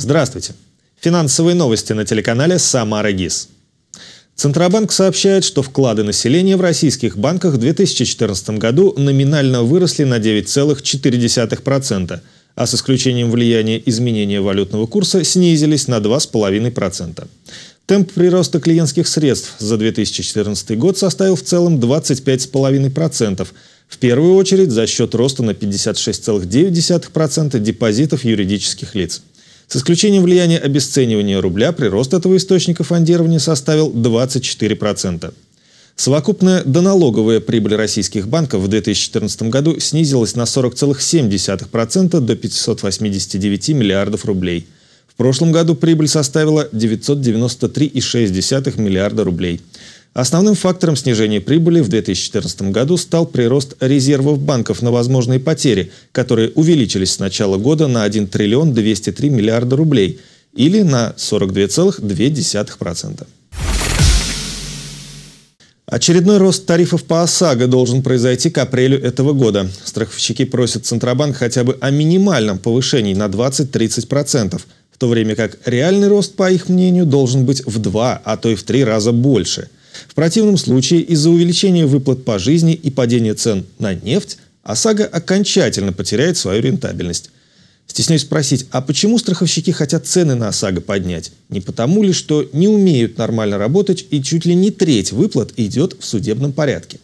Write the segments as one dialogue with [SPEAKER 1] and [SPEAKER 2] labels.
[SPEAKER 1] Здравствуйте. Финансовые новости на телеканале «Самара ГИС». Центробанк сообщает, что вклады населения в российских банках в 2014 году номинально выросли на 9,4%, а с исключением влияния изменения валютного курса снизились на 2,5%. Темп прироста клиентских средств за 2014 год составил в целом 25,5%, в первую очередь за счет роста на 56,9% депозитов юридических лиц. С исключением влияния обесценивания рубля, прирост этого источника фондирования составил 24%. Совокупная доналоговая прибыль российских банков в 2014 году снизилась на 40,7% до 589 миллиардов рублей. В прошлом году прибыль составила 993,6 миллиарда рублей. Основным фактором снижения прибыли в 2014 году стал прирост резервов банков на возможные потери, которые увеличились с начала года на 1 триллион 203 миллиарда рублей или на 42,2%. Очередной рост тарифов по ОСАГО должен произойти к апрелю этого года. Страховщики просят Центробанк хотя бы о минимальном повышении на 20-30%, в то время как реальный рост, по их мнению, должен быть в два, а то и в три раза больше – в противном случае из-за увеличения выплат по жизни и падения цен на нефть ОСАГО окончательно потеряет свою рентабельность. Стесняюсь спросить, а почему страховщики хотят цены на ОСАГО поднять? Не потому ли, что не умеют нормально работать и чуть ли не треть выплат идет в судебном порядке?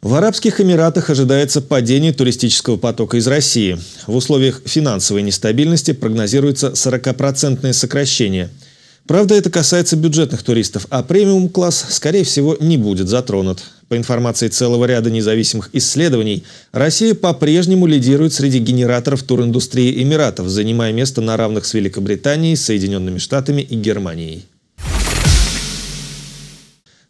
[SPEAKER 1] В Арабских Эмиратах ожидается падение туристического потока из России. В условиях финансовой нестабильности прогнозируется 40% сокращение – Правда, это касается бюджетных туристов, а премиум-класс, скорее всего, не будет затронут. По информации целого ряда независимых исследований, Россия по-прежнему лидирует среди генераторов туриндустрии Эмиратов, занимая место на равных с Великобританией, Соединенными Штатами и Германией.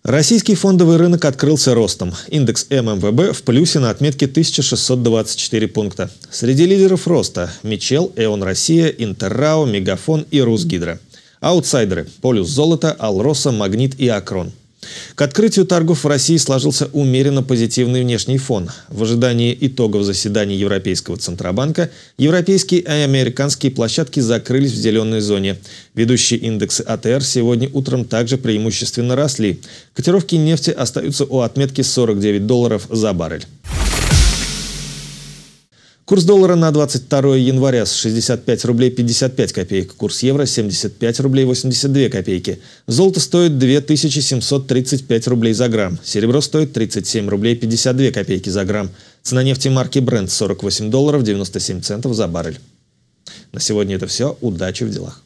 [SPEAKER 1] Российский фондовый рынок открылся ростом. Индекс ММВБ в плюсе на отметке 1624 пункта. Среди лидеров роста – Мичел, Эон Россия, Интеррао, Мегафон и Русгидро. Аутсайдеры – Полюс Золота, Алроса, Магнит и Акрон. К открытию торгов в России сложился умеренно позитивный внешний фон. В ожидании итогов заседаний Европейского Центробанка европейские и американские площадки закрылись в зеленой зоне. Ведущие индексы АТР сегодня утром также преимущественно росли. Котировки нефти остаются у отметки 49 долларов за баррель. Курс доллара на 22 января с 65 рублей 55 копеек. Курс евро 75 рублей 82 копейки. Золото стоит 2735 рублей за грамм. Серебро стоит 37 рублей 52 копейки за грамм. Цена нефти марки Brent 48 долларов 97 центов за баррель. На сегодня это все. Удачи в делах.